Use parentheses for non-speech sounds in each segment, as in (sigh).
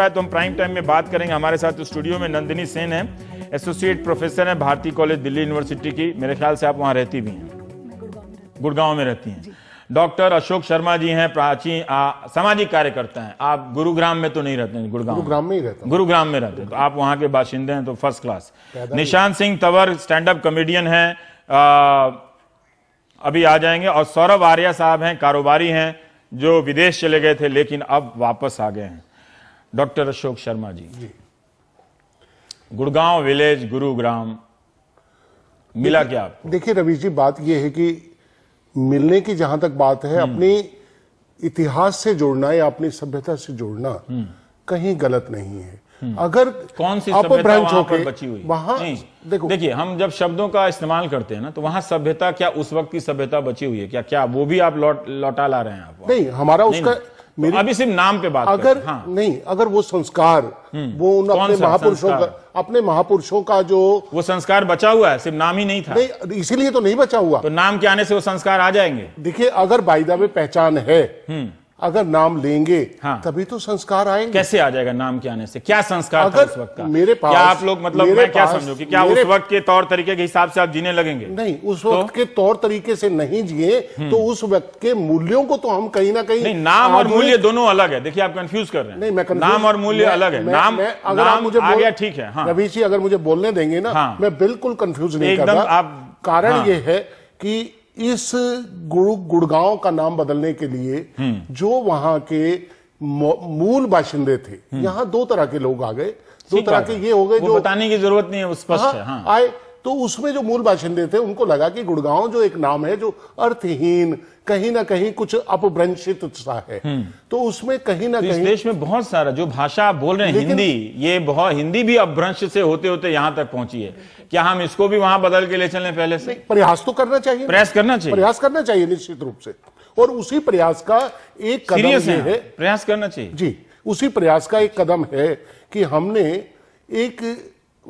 सकता है तो हम प्राइम टाइम में बात करेंगे हमारे साथ तो स्टूडियो में नंदिनी सेन है एसोसिएट प्रोफेसर है भारतीय कॉलेज दिल्ली यूनिवर्सिटी की मेरे ख्याल से आप वहाँ रहती भी हैं गुड़गांव में रहती हैं डॉक्टर अशोक शर्मा जी हैं प्राचीन सामाजिक कार्यकर्ता हैं आप गुरुग्राम में तो नहीं रहते हैं गुरुग्राम गुरुग्राम में ही रहते हैं गुरुग्राम में रहते हैं तो आप वहाँ के बाशिंदे हैं तो first class Nishan Singh Tawar stand up comedian हैं अभी आ जाएंगे और सौरभ आर्या साहब हैं कारोबारी हैं जो विदेश चले गए थे लेकिन अब वापस आ गए हैं डॉक्टर अशोक शर्मा जी, जी। गुड़गांव विलेज गुरुग्राम मिला क्या आप देखिए रवीश जी बात यह है कि मिलने की जहां तक बात है हम्म। अपनी इतिहास से जोड़ना या अपनी सभ्यता से जोड़ना हम्म। कहीं गलत नहीं है हम्म। अगर कौन सी सभ्यता वहां पर बची हुई वहां देखो देखिए हम जब शब्दों का इस्तेमाल करते हैं ना तो वहां सभ्यता क्या उस वक्त की सभ्यता बची हुई है क्या क्या वो भी आप लौट लौटा ला रहे हैं आप नहीं हमारा उसका मेरी तो अभी सिर्फ नाम पे बात अगर हाँ। नहीं अगर वो संस्कार हम्म। वो उन अपने महापुरुषों का अपने महापुरुषों का जो वो संस्कार बचा हुआ है सिर्फ नाम ही नहीं था नहीं इसीलिए तो नहीं बचा हुआ तो नाम के आने से वो संस्कार आ जाएंगे देखिए अगर बाईदा में पहचान है हम्म। अगर नाम लेंगे हाँ। तभी तो संस्कार आएंगे कैसे आ जाएगा नाम के आने से क्या संस्कार अगर था उस वक्त का मेरे पास क्या आप लोग मतलब मैं क्या समझो कि क्या उस वक्त के तौर तरीके के हिसाब से आप जीने लगेंगे नहीं उस तो? वक्त तो? के तौर तरीके से नहीं जिए तो हम्म। उस वक्त के मूल्यों को तो हम कहीं ना कहीं नाम और मूल्य दोनों अलग है देखिए आप कंफ्यूज कर रहे हैं नहीं मैं नाम और मूल्य अलग है नाम अगर आप मुझे ठीक है हाँ। रवि जी अगर मुझे बोलने देंगे ना हाँ। मैं बिल्कुल कंफ्यूज नहीं आप कारण हाँ। ये है कि इस गुड़ गुड़गांव का नाम बदलने के लिए हम्म। जो वहां के मूल बाशिंदे थे हम्म। यहाँ दो तरह के लोग आ गए दो तरह के ये हो गए जो बताने की जरूरत नहीं है स्पष्ट हाँ, है हाँ। आए तो उसमें जो मूल बाशिंदे थे उनको लगा कि गुड़गांव जो एक नाम है जो अर्थहीन कहीं ना कहीं कुछ अपभ्रंशित सा है हम्म। तो उसमें कहीं ना तो कहीं देश में बहुत सारा जो भाषा आप बोल रहे हैं हिंदी ये बहुत हिंदी भी अपभ्रंश से होते होते यहां तक पहुंची है क्या हम इसको भी वहां बदल के ले चलें पहले से प्रयास तो करना चाहिए प्रयास करना चाहिए प्रयास करना चाहिए निश्चित रूप से और उसी प्रयास का एक कदम से है प्रयास करना चाहिए जी उसी प्रयास का एक कदम है कि हमने एक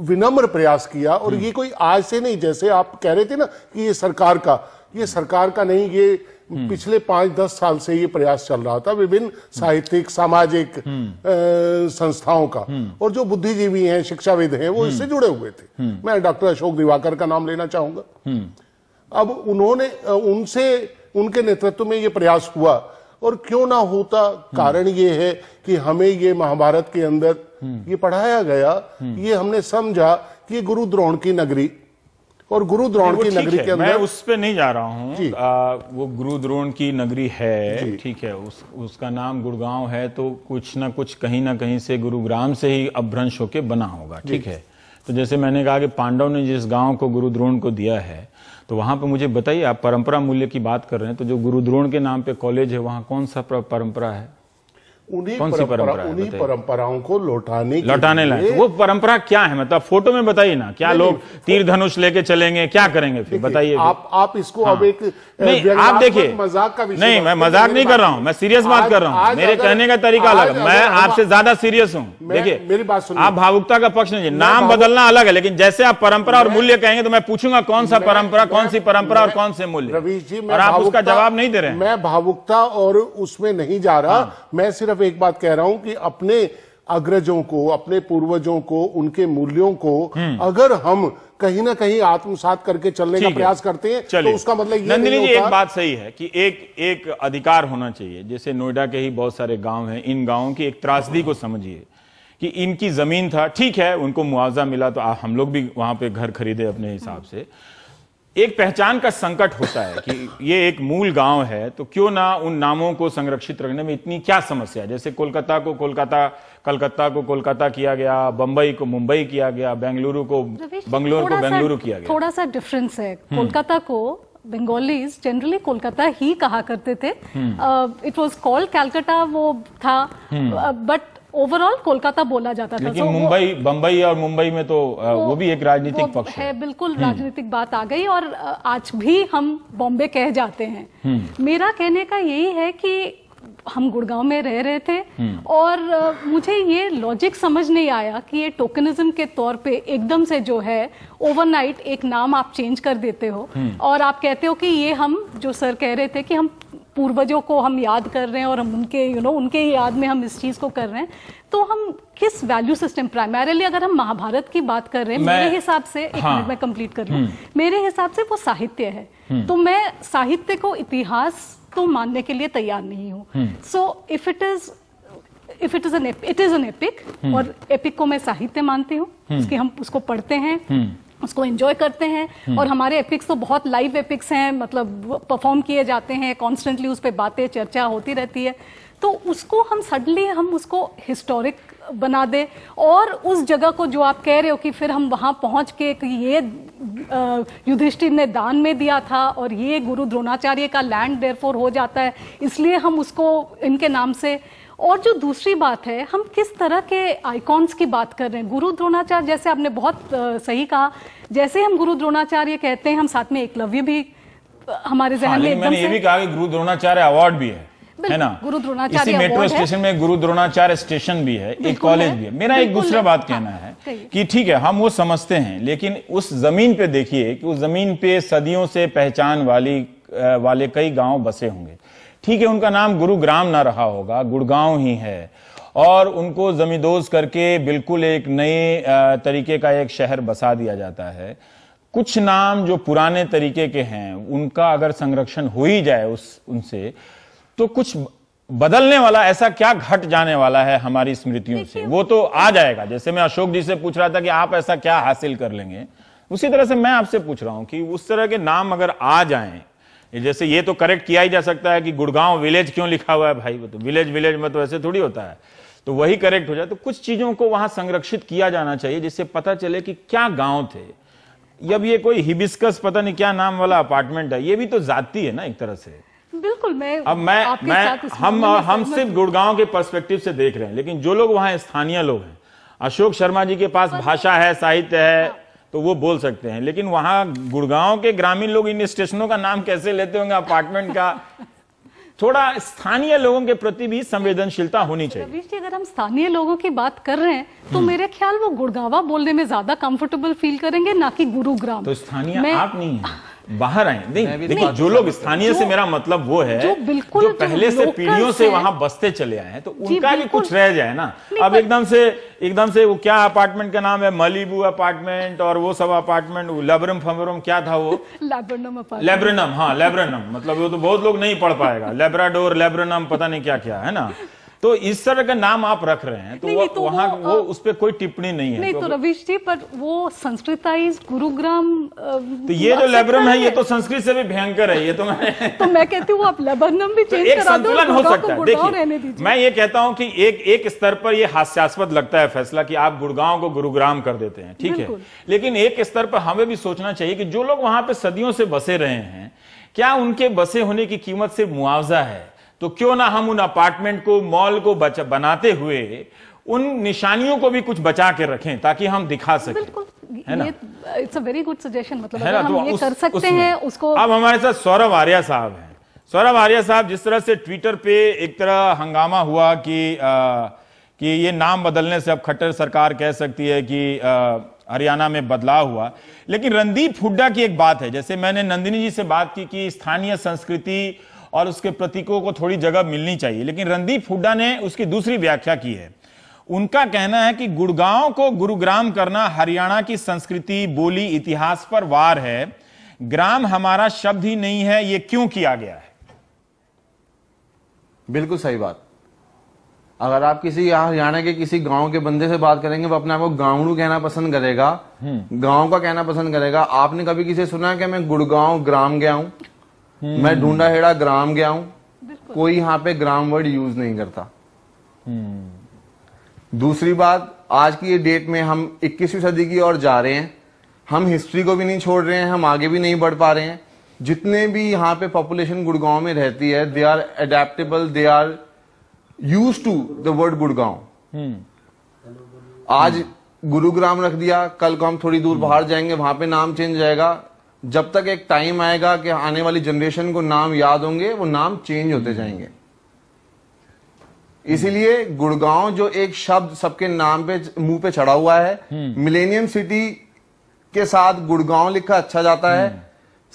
विनम्र प्रयास किया और हम्म। ये कोई आज से नहीं जैसे आप कह रहे थे ना कि ये सरकार का ये सरकार का नहीं ये हम्म। पिछले पांच दस साल से ये प्रयास चल रहा था विभिन्न हम्म। साहित्यिक सामाजिक संस्थाओं का और जो बुद्धिजीवी हैं शिक्षाविद हैं वो इससे जुड़े हुए थे मैं डॉक्टर अशोक दिवाकर का नाम लेना चाहूंगा अब उन्होंने उनसे उनके नेतृत्व में ये प्रयास हुआ और क्यों ना होता कारण ये है कि हमें ये महाभारत के अंदर हम्म। ये पढ़ाया गया हम्म। ये हमने समझा कि ये गुरु द्रोण की नगरी और गुरु द्रोण की नगरी के अंदर मैं उस पर नहीं जा रहा हूँ वो गुरु द्रोण की नगरी है ठीक है उस, उसका नाम गुड़गांव है तो कुछ ना कुछ कहीं ना कहीं से गुरुग्राम से ही अभ्रंश होके बना होगा ठीक है तो जैसे मैंने कहा कि पांडव ने जिस गांव को गुरुद्रोण को दिया है तो वहां पर मुझे बताइए आप परंपरा मूल्य की बात कर रहे हैं तो जो गुरुद्रोण के नाम पे कॉलेज है वहां कौन सा परंपरा है उन्हीं परंपरा उन्हीं परंपराओं को लौटाने लौटाने लाए वो परंपरा क्या है मतलब फोटो में बताइए ना क्या लोग तीर धनुष लेके चलेंगे क्या करेंगे फिर बताइए आप आप इसको हाँ। अब एक नहीं आप देखिए मजाक का विषय नहीं मैं मजाक नहीं कर रहा हूँ मैं सीरियस बात कर रहा हूँ मेरे कहने का तरीका अलग मैं आपसे ज्यादा सीरियस हूँ देखिए मेरी बात सुनिए आप भावुकता का पक्ष नहीं नाम बदलना अलग है लेकिन जैसे आप परंपरा और मूल्य कहेंगे तो मैं पूछूंगा कौन सा परंपरा कौन सी परंपरा और कौन से मूल्य रवीश जी और आप उसका जवाब नहीं दे रहे मैं भावुकता और उसमें नहीं जा रहा हाँ। मैं सिर्फ सिर्फ एक बात कह रहा हूं कि अपने अग्रजों को अपने पूर्वजों को उनके मूल्यों को हम्म। अगर हम कहीं ना कहीं आत्मसात करके चलने का प्रयास करते हैं तो उसका मतलब ये नहीं होता। एक बात सही है कि एक एक अधिकार होना चाहिए जैसे नोएडा के ही बहुत सारे गांव हैं इन गांवों की एक त्रासदी को समझिए कि इनकी जमीन था ठीक है उनको मुआवजा मिला तो हम लोग भी वहां पे घर खरीदे अपने हिसाब से एक पहचान का संकट होता है कि ये एक मूल गांव है तो क्यों ना उन नामों को संरक्षित रखने में इतनी क्या समस्या है जैसे कोलकाता को कोलकाता कलकत्ता को कोलकाता किया गया बंबई को मुंबई किया गया बेंगलुरु को बंगलोर को बेंगलुरु किया गया थोड़ा सा डिफरेंस है हम्म। कोलकाता को बंगालीज जनरली कोलकाता ही कहा करते थे इट वॉज कॉल्ड कैलकाटा वो था but hmm. uh, overall Kolkata बोला जाता था लेकिन so, मुंबई बम्बई और मुंबई में तो वो, वो भी एक राजनीतिक पक्ष है बिल्कुल हम्म। राजनीतिक बात आ गई और आज भी हम बॉम्बे कह जाते हैं हम्म। मेरा कहने का यही है कि हम गुड़गांव में रह रहे थे हम्म। और मुझे ये लॉजिक समझ नहीं आया कि ये टोकनिज्म के तौर पे एकदम से जो है ओवरनाइट एक नाम आप चेंज कर देते हो और आप कहते हो कि ये हम जो सर कह रहे थे कि हम पूर्वजों को हम याद कर रहे हैं और हम उनके यू you नो know, उनके याद में हम इस चीज़ को कर रहे हैं तो हम किस वैल्यू सिस्टम प्राइमरीली अगर हम महाभारत की बात कर रहे हैं मेरे हिसाब से एक हाँ, मिनट में कंप्लीट कर लू हम्म। मेरे हिसाब से वो साहित्य है हम्म। तो मैं साहित्य को इतिहास तो मानने के लिए तैयार नहीं हूँ so if it is if it is an it is an epic और एपिक को मैं साहित्य मानती हूँ हम्म। उसकी हम उसको पढ़ते हैं उसको एंजॉय करते हैं हम्म। और हमारे एपिक्स तो बहुत लाइव एपिक्स हैं मतलब परफॉर्म किए जाते हैं कॉन्स्टेंटली उस पर बातें चर्चा होती रहती है तो उसको हम सडनली हम उसको हिस्टोरिक बना दे और उस जगह को जो आप कह रहे हो कि फिर हम वहाँ पहुँच के कि ये युधिष्ठिर ने दान में दिया था और ये गुरु द्रोणाचार्य का लैंड देयरफॉर हो जाता है इसलिए हम उसको इनके नाम से और जो दूसरी बात है हम किस तरह के आइकॉन्स की बात कर रहे हैं गुरु द्रोणाचार्य जैसे आपने बहुत सही कहा जैसे हम गुरु द्रोणाचार्य कहते हैं हम साथ में एकलव्य भी हमारे हाँ, जहन में मैंने ये भी कहा कि गुरु द्रोणाचार्य अवार्ड भी है है ना गुरु द्रोणाचार्य मेट्रो स्टेशन में गुरु द्रोणाचार्य स्टेशन भी है एक कॉलेज भी है मेरा एक दूसरा बात हाँ, कहना है कि ठीक है हम वो समझते हैं लेकिन उस जमीन पे देखिए कि उस जमीन पे सदियों से पहचान वाली वाले कई गांव बसे होंगे ठीक है उनका नाम गुरुग्राम ना रहा होगा गुड़गांव ही है और उनको जमींदोज करके बिल्कुल एक नए तरीके का एक शहर बसा दिया जाता है कुछ नाम जो पुराने तरीके के हैं उनका अगर संरक्षण हो ही जाए उस उनसे तो कुछ बदलने वाला ऐसा क्या घट जाने वाला है हमारी स्मृतियों से वो तो आ जाएगा जैसे मैं अशोक जी से पूछ रहा था कि आप ऐसा क्या हासिल कर लेंगे उसी तरह से मैं आपसे पूछ रहा हूं कि उस तरह के नाम अगर आ जाएं जैसे ये तो करेक्ट किया ही जा सकता है कि गुड़गांव विलेज क्यों लिखा हुआ है भाई वो तो विलेज विलेज में तो ऐसे थोड़ी होता है तो वही करेक्ट हो जाए तो कुछ चीजों को वहां संरक्षित किया जाना चाहिए जिससे पता चले कि क्या गांव थे जब ये कोई हिबिस्कस पता नहीं क्या नाम वाला अपार्टमेंट है ये भी तो जाती है ना एक तरह से बिल्कुल मैं अब मैं मैं हम हम सिर्फ गुड़गांव के पर्सपेक्टिव से देख रहे हैं लेकिन जो लोग वहां स्थानीय लोग हैं अशोक शर्मा जी के पास भाषा है साहित्य है हाँ। तो वो बोल सकते हैं लेकिन वहाँ गुड़गांव के ग्रामीण लोग इन स्टेशनों का नाम कैसे लेते होंगे अपार्टमेंट का थोड़ा स्थानीय लोगों के प्रति भी संवेदनशीलता होनी चाहिए रवीश जी अगर हम स्थानीय लोगों की बात कर रहे हैं तो हम्म। मेरे ख्याल वो गुड़गावा बोलने में ज्यादा कंफर्टेबल फील करेंगे ना कि गुरुग्राम तो स्थानीय आप नहीं है बाहर आए नहीं देखिए जो लोग स्थानीय से मेरा मतलब वो है जो बिल्कुल जो पहले जो से पीढ़ियों से वहां बसते चले आए हैं तो उनका भी कुछ रह जाए ना अब एकदम से एकदम से वो क्या अपार्टमेंट का नाम है मलिबू अपार्टमेंट और वो सब अपार्टमेंट लेबरम फमरम क्या था वो (laughs) लेबरनम लेबरनम हाँ लेबरनम मतलब वो तो बहुत लोग नहीं पढ़ पाएगा लेबराडोर लेबरनम पता नहीं क्या क्या है ना (laughs) तो इस तरह का नाम आप रख रहे हैं तो, नहीं, वो, नहीं, तो वहां वो, वो उस पर कोई टिप्पणी नहीं है नहीं तो, तो रविश जी पर वो संस्कृताइज गुरुग्राम तो ये जो तो लेबरम है ये तो संस्कृत से भी भयंकर है ये तो मैं तो मैं कहती हूँ आप लेबरनम भी चेंज तो संतुलन हो सकता है देखिए मैं ये कहता हूँ कि एक एक स्तर पर ये हास्यास्पद लगता है फैसला कि आप गुड़गांव को गुरुग्राम कर देते हैं ठीक है लेकिन एक स्तर पर हमें भी सोचना चाहिए कि जो लोग वहां पे सदियों से बसे रहे हैं क्या उनके बसे होने की कीमत सिर्फ मुआवजा है तो क्यों ना हम उन अपार्टमेंट को मॉल को बचा, बनाते हुए उन निशानियों को भी कुछ बचा के रखें ताकि हम दिखा सकें बिल्कुल है ना it's a very good suggestion मतलब है ना हम तो ये उस, कर सकते हैं उसको अब हमारे साथ सौरभ आर्या साहब हैं सौरभ आर्या साहब जिस तरह से ट्विटर पे एक तरह हंगामा हुआ कि आ, uh, कि ये नाम बदलने से अब खट्टर सरकार कह सकती है कि uh, हरियाणा में बदलाव हुआ लेकिन रणदीप हुड्डा की एक बात है जैसे मैंने नंदिनी जी से बात की कि स्थानीय संस्कृति और उसके प्रतीकों को थोड़ी जगह मिलनी चाहिए लेकिन रणदीप हुड्डा ने उसकी दूसरी व्याख्या की है उनका कहना है कि गुड़गांव को गुरुग्राम करना हरियाणा की संस्कृति बोली इतिहास पर वार है ग्राम हमारा शब्द ही नहीं है यह क्यों किया गया है बिल्कुल सही बात अगर आप किसी हरियाणा के किसी गांव के बंदे से बात करेंगे वो अपने आप को गांवड़ू कहना पसंद करेगा हम्म। गांव का कहना पसंद करेगा आपने कभी किसी सुना कि मैं गुड़गांव ग्राम गया हूं हम्म। मैं ढूंढा हेड़ा ग्राम गया हूं कोई यहाँ पे ग्राम वर्ड यूज नहीं करता हम्म। दूसरी बात आज की ये डेट में हम 21वीं सदी की ओर जा रहे हैं हम हिस्ट्री को भी नहीं छोड़ रहे हैं हम आगे भी नहीं बढ़ पा रहे हैं जितने भी यहाँ पे पॉपुलेशन गुड़गांव में रहती है they are adaptable they are used to the word Gurgaon hmm. आज गुरुग्राम रख दिया कल को हम थोड़ी दूर बाहर जाएंगे वहां पे नाम चेंज जाएगा जब तक एक टाइम आएगा कि आने वाली जनरेशन को नाम याद होंगे वो नाम चेंज होते जाएंगे इसीलिए गुड़गांव जो एक शब्द सबके नाम पे मुंह पे चढ़ा हुआ है मिलेनियम हम्म। सिटी के साथ गुड़गांव लिखा अच्छा जाता है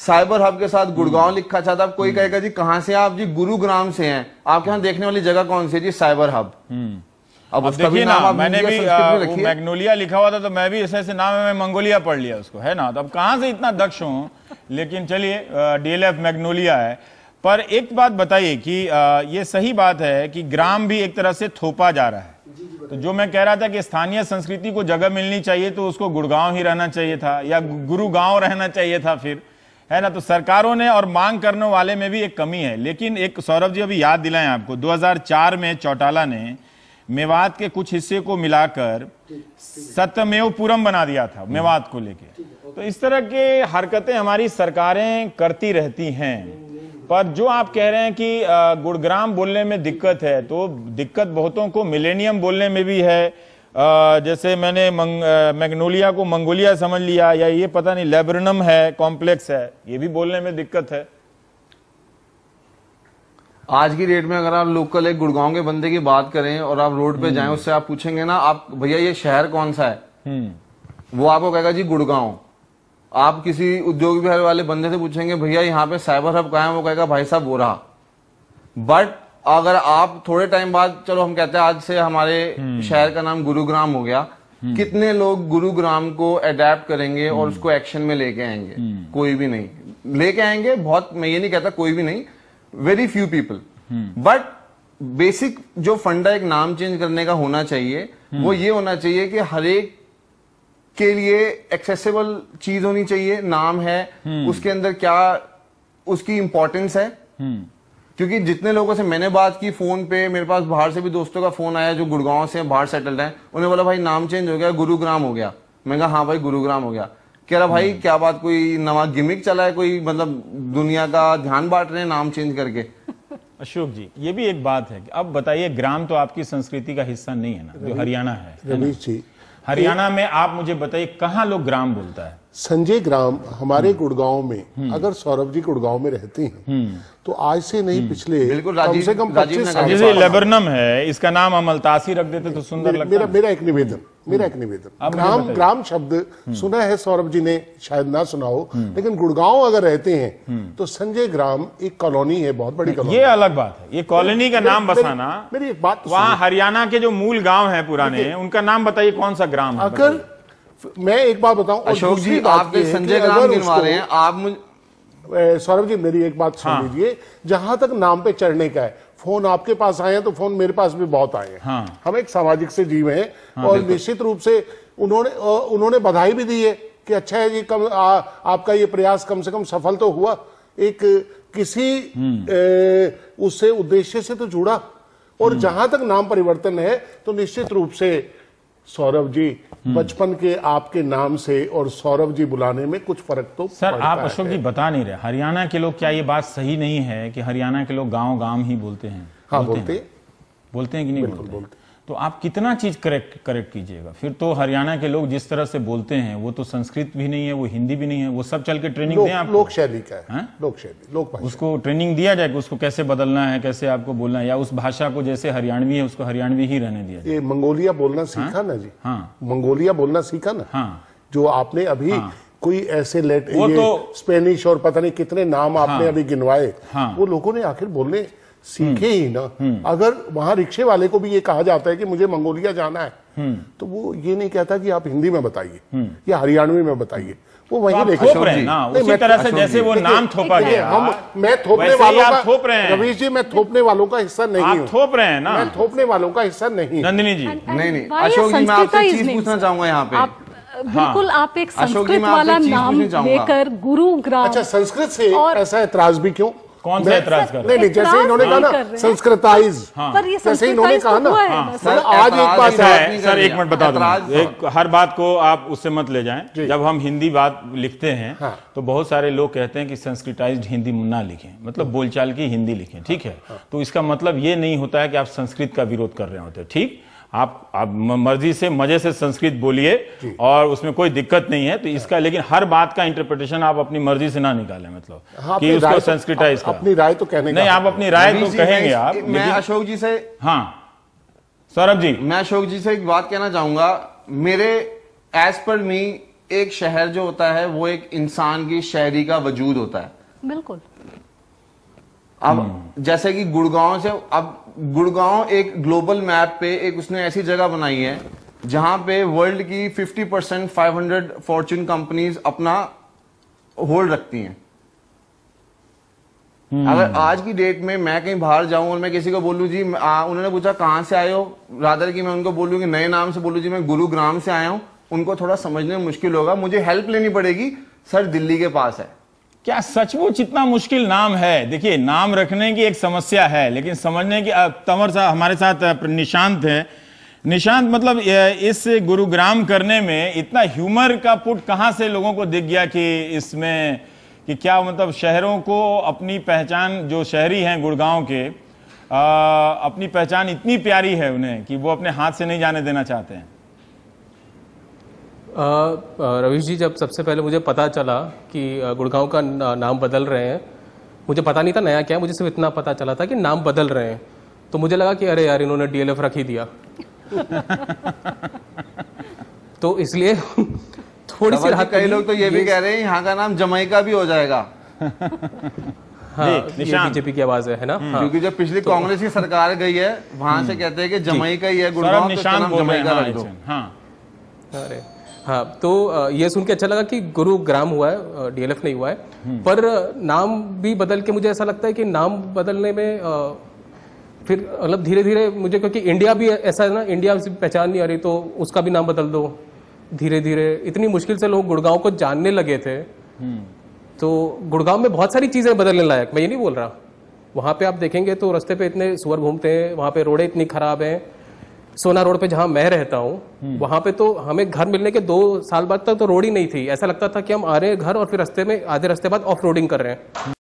साइबर हम्म। हब के साथ गुड़गांव हम्म। लिखा अच्छा था कोई कहेगा जी कहां से आप जी गुरुग्राम से हैं आपके यहां देखने वाली जगह कौन सी है जी साइबर हब अब उसका भी नाम ना, मैंने भी मैग्नोलिया लिखा हुआ था तो मैं भी ऐसे ऐसे नाम में मंगोलिया पढ़ लिया उसको है ना तो अब कहां से इतना दक्ष हूं लेकिन चलिए डीएलएफ मैग्नोलिया है पर एक बात बताइए कि आ, ये सही बात है कि ग्राम भी एक तरह से थोपा जा रहा है तो जो मैं कह रहा था कि स्थानीय संस्कृति को जगह मिलनी चाहिए तो उसको गुड़गांव ही रहना चाहिए था या गुरुगांव रहना चाहिए था फिर है ना तो सरकारों ने और मांग करने वाले में भी एक कमी है लेकिन एक सौरभ जी अभी याद दिलाएं आपको 2004 में चौटाला ने मेवात के कुछ हिस्से को मिलाकर सत्यमेवपुरम बना दिया था मेवात को लेके तो इस तरह के हरकतें हमारी सरकारें करती रहती हैं पर जो आप कह रहे हैं कि गुड़ग्राम बोलने में दिक्कत है तो दिक्कत बहुतों को मिलेनियम बोलने में भी है जैसे मैंने मैग्नोलिया को मंगोलिया समझ लिया या ये पता नहीं लेबरनम है कॉम्प्लेक्स है ये भी बोलने में दिक्कत है आज की डेट में अगर आप लोकल एक गुड़गांव के बंदे की बात करें और आप रोड पे जाएं हम्म। उससे आप पूछेंगे ना आप भैया ये शहर कौन सा है हम्म। वो आपको कहेगा जी गुड़गांव आप किसी उद्योग विहार वाले बंदे से पूछेंगे भैया यहाँ पे साइबर हब कहा है वो कहेगा भाई साहब वो रहा बट अगर आप थोड़े टाइम बाद चलो हम कहते हैं आज से हमारे हम्म। शहर का नाम गुरुग्राम हो गया कितने लोग गुरुग्राम को अडेप्ट करेंगे और उसको एक्शन में लेके आएंगे कोई भी नहीं लेके आएंगे बहुत मैं ये नहीं कहता कोई भी नहीं very few people but basic जो फंडा एक नाम चेंज करने का होना चाहिए वो ये होना चाहिए कि हर एक के लिए एक्सेसिबल चीज होनी चाहिए नाम है उसके अंदर क्या उसकी इंपॉर्टेंस है क्योंकि जितने लोगों से मैंने बात की फोन पे मेरे पास बाहर से भी दोस्तों का फोन आया जो गुड़गांव से बाहर सेटल्ड है उन्हें बोला भाई नाम चेंज हो गया गुरुग्राम हो गया मैंने कहा हाँ भाई गुरुग्राम हो गया कह रहा भाई हम्म। क्या बात कोई नवा गिमिक चला है कोई मतलब दुनिया का ध्यान बांट रहे हैं नाम चेंज करके (laughs) अशोक जी ये भी एक बात है अब बताइए ग्राम तो आपकी संस्कृति का हिस्सा नहीं है ना जो हरियाणा है हरियाणा में आप मुझे बताइए कहाँ लोग ग्राम बोलता है संजय ग्राम हमारे हम्म। गुड़गांव में हम्म। अगर सौरभ जी गुड़गांव में रहते हैं हम्म। तो आज से नहीं पिछले कम से कम पच्चीस जैसे लेबरनम है इसका नाम अमलतासी रख देते तो सुंदर लगता मेरा मेरा एक निवेदन मेरा एक निवेदन ग्राम ग्राम शब्द सुना है सौरभ जी ने शायद ना सुना हो लेकिन गुड़गांव अगर रहते हैं तो संजय ग्राम एक कॉलोनी है बहुत बड़ी कॉलोनी ये अलग बात है ये कॉलोनी का नाम बसाना मेरी एक बात तो वहाँ हरियाणा के जो मूल गाँव है पुराने उनका नाम बताइए कौन सा ग्राम अगर मैं एक बात बताऊं अशोक जी आप संजय का नाम गिनवा रहे हैं आप सौरभ जी मेरी एक बात सुन हाँ। लीजिए जहां तक नाम पे चढ़ने का है फोन आपके पास आए हैं तो फोन मेरे पास भी बहुत आए हैं हाँ। हम एक सामाजिक से जीव हैं हाँ, और निश्चित रूप से उन्होंने उन्होंने बधाई भी दी है कि अच्छा है जी कम आ, आपका ये प्रयास कम से कम सफल तो हुआ एक किसी हम्म। ए, उससे उद्देश्य से तो जुड़ा और हम्म। जहां तक नाम परिवर्तन है तो निश्चित रूप से सौरभ जी बचपन के आपके नाम से और सौरभ जी बुलाने में कुछ फर्क तो सर आप अशोक जी बता नहीं रहे हरियाणा के लोग क्या ये बात सही नहीं है कि हरियाणा के लोग गांव गांव ही बोलते हैं हाँ बोलते, बोलते हैं बोलते हैं कि नहीं बोलते, बोलते तो आप कितना चीज करेक्ट करेक्ट कीजिएगा फिर तो हरियाणा के लोग जिस तरह से बोलते हैं वो तो संस्कृत भी नहीं है वो हिंदी भी नहीं है वो सब चल के ट्रेनिंग लो, दें आप लोक शैली का है हाँ? लोक शैली लोक उसको ट्रेनिंग दिया जाए कि उसको कैसे बदलना है कैसे आपको बोलना है या उस भाषा को जैसे हरियाणवी है उसको हरियाणवी ही रहने दिया जाए मंगोलिया बोलना हाँ? सीखा ना जी हाँ मंगोलिया बोलना सीखा ना हाँ जो आपने अभी हाँ। कोई ऐसे लेट ये स्पेनिश तो- और पता नहीं कितने नाम आपने अभी गिनवाए वो लोगों ने आखिर बोलने सीखे ही ना हम्म, हम्म। अगर वहां रिक्शे वाले को भी ये कहा जाता है कि मुझे मंगोलिया जाना है हम्म। तो वो ये नहीं कहता कि आप हिंदी में बताइए या हरियाणवी में बताइए वो वही तो थोप रहे ना उसी तरह से अच्छा, जैसे वो नाम थोपा गया हम मैं थोपने वालों का थोप रहे हैं रवीश जी मैं थोपने वालों का हिस्सा नहीं आप थोप रहे हैं ना मैं थोपने वालों का हिस्सा नहीं नंदिनी जी नहीं नहीं अशोक जी मैं आपसे चीज पूछना चाहूंगा यहाँ पे हाँ। बिल्कुल हाँ। आप एक संस्कृत वाला नाम लेकर गुरु ग्राम अच्छा संस्कृत से और ऐसा एतराज भी क्यों कौन सा एतराज कर नहीं नहीं जैसे इन्होंने कहा ना संस्कृताइज हाँ। पर ये जैसे इन्होंने कहा ना तो हाँ। आज एक बात है सर एक मिनट बता दूं हाँ। हर बात को आप उससे मत ले जाएं जब हम हिंदी बात लिखते हैं तो बहुत सारे लोग कहते हैं कि संस्कृताइज हिंदी ना लिखें मतलब बोलचाल की हिंदी लिखें ठीक है तो इसका मतलब ये नहीं होता है कि आप संस्कृत का विरोध कर रहे होते ठीक आप आप मर्जी से मजे से संस्कृत बोलिए और उसमें कोई दिक्कत नहीं है तो हाँ। इसका लेकिन हर बात का इंटरप्रिटेशन आप अपनी मर्जी से ना निकालें मतलब हाँ, कि उसको तो- संस्कृटाइज अप, अपनी राय तो कहने नहीं आप अपनी राय तो कहेंगे आप मैं अशोक जी से हाँ सौरभ जी मैं अशोक जी से एक बात कहना चाहूंगा मेरे एज पर मी एक शहर जो होता है वो एक इंसान की शहरी का वजूद होता है बिल्कुल अब हम्म। जैसे कि गुड़गांव से अब गुड़गांव एक ग्लोबल मैप पे एक उसने ऐसी जगह बनाई है जहां पे वर्ल्ड की 50 परसेंट फाइव फॉर्चून कंपनीज अपना होल्ड रखती हैं हम्म। अगर आज की डेट में मैं कहीं बाहर जाऊं और मैं किसी को बोलूं जी आ, उन्होंने पूछा कहां से आए हो राधर की मैं उनको बोलूं कि नए नाम से बोलूं जी मैं गुरुग्राम से आया हूं उनको थोड़ा समझने में मुश्किल होगा मुझे हेल्प लेनी पड़ेगी सर दिल्ली के पास है क्या सचमुच इतना मुश्किल नाम है देखिए नाम रखने की एक समस्या है लेकिन समझने की तंवर साहब हमारे साथ निशांत है निशांत मतलब इस गुरुग्राम करने में इतना ह्यूमर का पुट कहाँ से लोगों को दिख गया कि इसमें कि क्या मतलब शहरों को अपनी पहचान जो शहरी हैं गुड़गांव के आ, अपनी पहचान इतनी प्यारी है उन्हें कि वो अपने हाथ से नहीं जाने देना चाहते हैं रवीश जी जब सबसे पहले मुझे पता चला कि गुड़गांव का नाम बदल रहे हैं मुझे पता नहीं था नया क्या है मुझे सिर्फ इतना पता चला था कि नाम बदल रहे हैं तो मुझे लगा कि अरे यार इन्होंने डीएलएफ रख ही दिया (laughs) तो इसलिए (laughs) थोड़ी सी राहत कई लोग तो ये, ये भी कह रहे हैं यहाँ का नाम जमैका भी हो जाएगा (laughs) हाँ, बीजेपी की आवाज है, है ना हम्म। हाँ, क्योंकि जब पिछली तो, कांग्रेस की सरकार गई है वहां से हम्म। कहते हैं कि जमैका ही है गुड़गांव तो नाम जमैका हाँ, रख दो हाँ। अरे हाँ तो ये सुन के अच्छा लगा कि गुरुग्राम हुआ है डीएलएफ नहीं हुआ है हम्म। पर नाम भी बदल के मुझे ऐसा लगता है कि नाम बदलने में फिर मतलब धीरे धीरे मुझे क्योंकि इंडिया भी ऐसा है ना इंडिया से पहचान नहीं आ रही तो उसका भी नाम बदल दो धीरे धीरे इतनी मुश्किल से लोग गुड़गांव को जानने लगे थे हम्म। तो गुड़गांव में बहुत सारी चीज़ें बदलने लायक मैं ये नहीं बोल रहा वहाँ पे आप देखेंगे तो रास्ते पे इतने सुअर घूमते हैं वहाँ पे रोडें इतनी खराब हैं सोना रोड पे जहाँ मैं रहता हूँ हम्म। वहाँ पे तो हमें घर मिलने के दो साल बाद तक तो रोड ही नहीं थी ऐसा लगता था कि हम आ रहे हैं घर और फिर रस्ते में आधे रास्ते बाद ऑफ रोडिंग कर रहे हैं